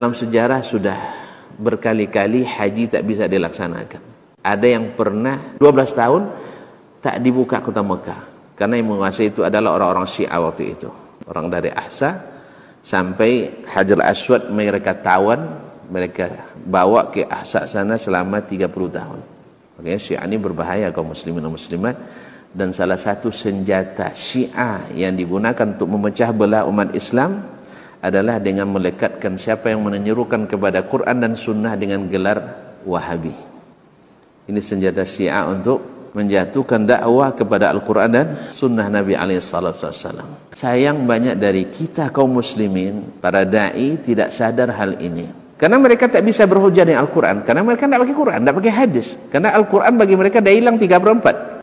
Dalam sejarah sudah berkali-kali haji tak bisa dilaksanakan. Ada yang pernah 12 tahun tak dibuka kota Mekah karena yang menguasai itu adalah orang-orang Syiah waktu itu. Orang dari Ahsa sampai Hajar Aswad mereka tawan, mereka bawa ke Ahsa sana selama 30 tahun. Makanya Syiah ini berbahaya kaum muslimin dan muslimat dan salah satu senjata Syiah yang digunakan untuk memecah belah umat Islam adalah dengan melekatkan siapa yang menyerukan kepada Quran dan Sunnah dengan gelar Wahabi. Ini senjata Syiah untuk menjatuhkan dakwah kepada Al-Quran dan Sunnah Nabi Alaihissalam. Sayang banyak dari kita kaum Muslimin, para dai tidak sadar hal ini. Karena mereka tak bisa berhujah dengan Al-Quran. Karena mereka tidak pakai Quran, tidak pakai hadis. Karena Al-Quran bagi mereka dah hilang 3 per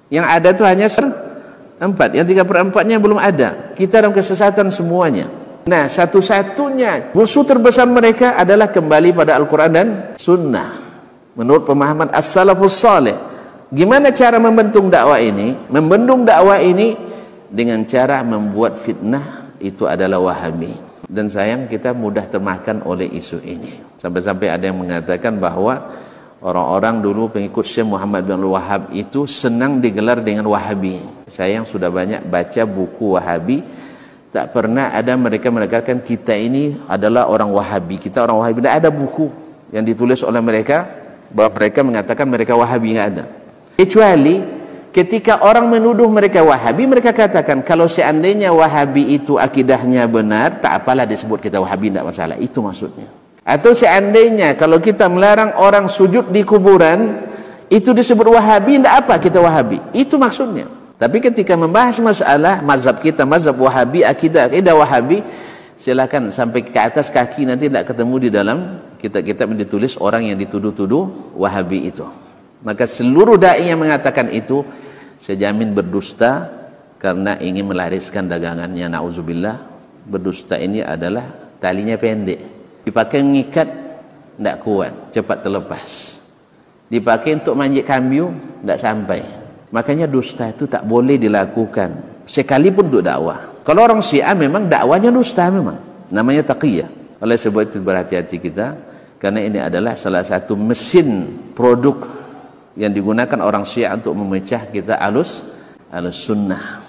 4. Yang ada itu hanya ser 4. Yang 3 per 4-nya belum ada. Kita dalam kesesatan semuanya. Nah, satu-satunya musuh terbesar mereka adalah kembali pada Al-Quran dan Sunnah. Menurut pemahaman As-Salafus Saleh. Gimana cara membentuk dakwah ini? Membendung dakwah ini dengan cara membuat fitnah itu adalah wahami. Dan sayang kita mudah termakan oleh isu ini. Sampai-sampai ada yang mengatakan bahwa orang-orang dulu pengikut Syekh Muhammad bin Wahab itu senang digelar dengan Wahabi. Saya yang sudah banyak baca buku Wahabi tak pernah ada mereka mengatakan kita ini adalah orang Wahabi. Kita orang Wahabi. Tidak ada buku yang ditulis oleh mereka bahwa mereka mengatakan mereka Wahabi tidak ada. Kecuali ketika orang menuduh mereka Wahabi, mereka katakan kalau seandainya Wahabi itu akidahnya benar, tak apalah disebut kita Wahabi tidak masalah. Itu maksudnya. Atau seandainya kalau kita melarang orang sujud di kuburan, itu disebut Wahabi tidak apa kita Wahabi. Itu maksudnya. Tapi ketika membahas masalah mazhab kita, mazhab Wahabi, akidah akidah Wahabi, silakan sampai ke atas kaki nanti tidak ketemu di dalam kitab-kitab yang ditulis orang yang dituduh-tuduh Wahabi itu. Maka seluruh dai yang mengatakan itu saya jamin berdusta karena ingin melariskan dagangannya nauzubillah. Berdusta ini adalah talinya pendek. Dipakai ngikat tidak kuat, cepat terlepas. Dipakai untuk manjik kambiu tidak sampai. Makanya dusta itu tak boleh dilakukan sekalipun untuk dakwah. Kalau orang Syiah memang dakwanya dusta memang. Namanya taqiyah. Oleh sebab itu berhati-hati kita karena ini adalah salah satu mesin produk yang digunakan orang Syiah untuk memecah kita alus alus sunnah.